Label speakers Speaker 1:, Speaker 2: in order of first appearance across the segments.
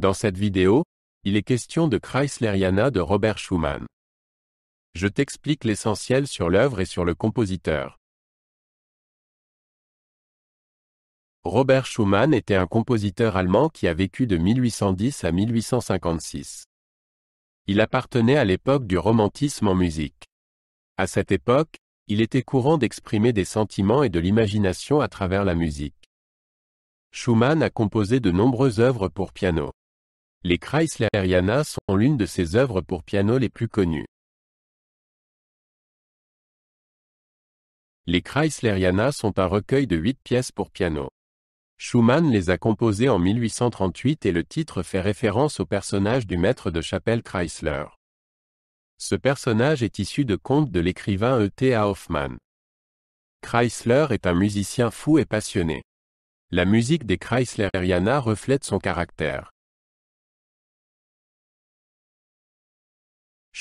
Speaker 1: Dans cette vidéo, il est question de Chrysleriana de Robert Schumann. Je t'explique l'essentiel sur l'œuvre et sur le compositeur. Robert Schumann était un compositeur allemand qui a vécu de 1810 à 1856. Il appartenait à l'époque du romantisme en musique. À cette époque, il était courant d'exprimer des sentiments et de l'imagination à travers la musique. Schumann a composé de nombreuses œuvres pour piano. Les Chrysler sont l'une de ses œuvres pour piano les plus connues. Les Ariana sont un recueil de huit pièces pour piano. Schumann les a composées en 1838 et le titre fait référence au personnage du maître de chapelle Chrysler. Ce personnage est issu de contes de l'écrivain E.T.A. Hoffmann. Chrysler est un musicien fou et passionné. La musique des Ariana reflète son caractère.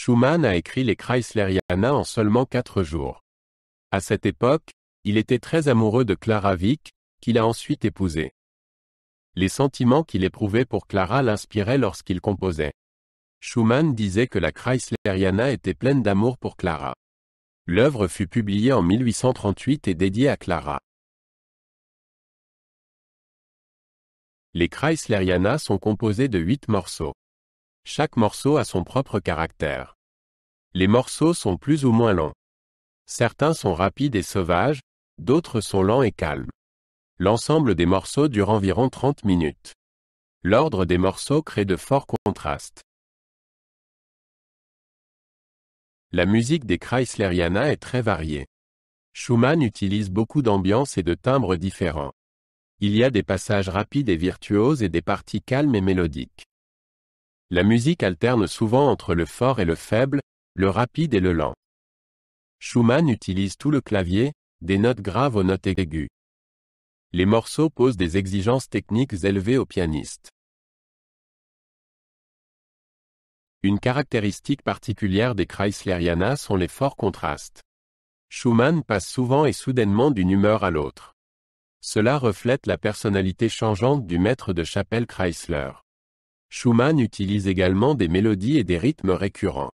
Speaker 2: Schumann a écrit les
Speaker 1: Kreisleriana en seulement quatre jours. À cette époque, il était très amoureux de Clara Wick, qu'il a ensuite épousée. Les sentiments qu'il éprouvait pour Clara l'inspiraient lorsqu'il composait. Schumann disait que la Kreisleriana était pleine d'amour pour Clara. L'œuvre fut publiée en 1838 et dédiée à Clara.
Speaker 2: Les Chrysleriana sont
Speaker 1: composés de huit morceaux. Chaque morceau a son propre caractère. Les morceaux sont plus ou moins longs. Certains sont rapides et sauvages, d'autres sont lents et calmes. L'ensemble des morceaux dure environ 30 minutes. L'ordre des
Speaker 2: morceaux crée de forts contrastes.
Speaker 1: La musique des Chrysleriana est très variée. Schumann utilise beaucoup d'ambiances et de timbres différents. Il y a des passages rapides et virtuoses et des parties calmes et mélodiques. La musique alterne souvent entre le fort et le faible, le rapide et le lent. Schumann utilise tout le clavier, des notes graves aux notes aiguës. Les morceaux posent des exigences techniques élevées au pianiste. Une caractéristique particulière des Kreisleriana sont les forts contrastes. Schumann passe souvent et soudainement d'une humeur à l'autre. Cela reflète la personnalité changeante du maître de chapelle Chrysler. Schumann utilise également des mélodies et des rythmes récurrents.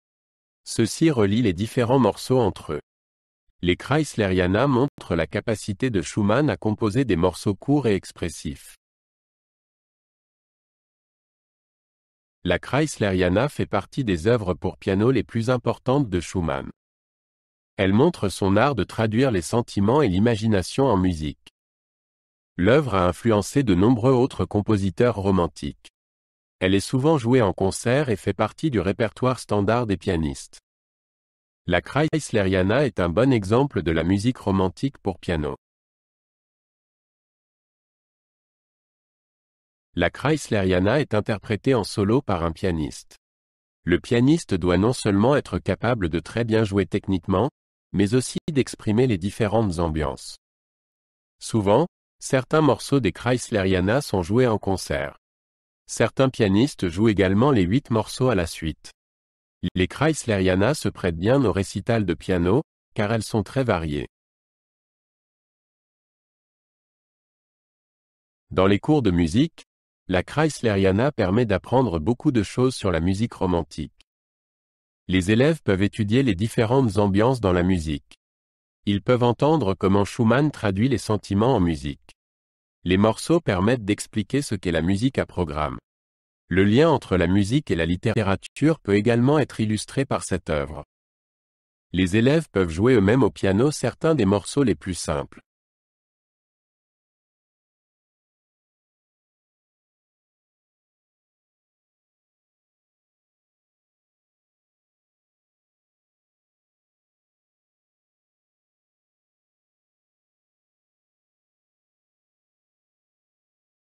Speaker 1: Ceux-ci relient les différents morceaux entre eux. Les Kreisleriana montrent la capacité de Schumann à composer des morceaux courts et expressifs. La Kreisleriana fait partie des œuvres pour piano les plus importantes de Schumann. Elle montre son art de traduire les sentiments et l'imagination en musique. L'œuvre a influencé de nombreux autres compositeurs romantiques. Elle est souvent jouée en concert et fait partie du répertoire standard des pianistes. La Kreisleriana est un bon exemple de la musique romantique pour piano.
Speaker 2: La Kreisleriana est
Speaker 1: interprétée en solo par un pianiste. Le pianiste doit non seulement être capable de très bien jouer techniquement, mais aussi d'exprimer les différentes ambiances. Souvent, certains morceaux des Kreisleriana sont joués en concert. Certains pianistes jouent également les huit morceaux à la suite. Les Kreisleriana se prêtent bien aux récitals de piano, car elles sont très variées. Dans les cours de musique, la Kreisleriana permet d'apprendre beaucoup de choses sur la musique romantique. Les élèves peuvent étudier les différentes ambiances dans la musique. Ils peuvent entendre comment Schumann traduit les sentiments en musique. Les morceaux permettent d'expliquer ce qu'est la musique à programme. Le lien entre la musique et la littérature peut également être illustré par cette œuvre. Les élèves peuvent jouer eux-mêmes au piano certains des morceaux les plus simples.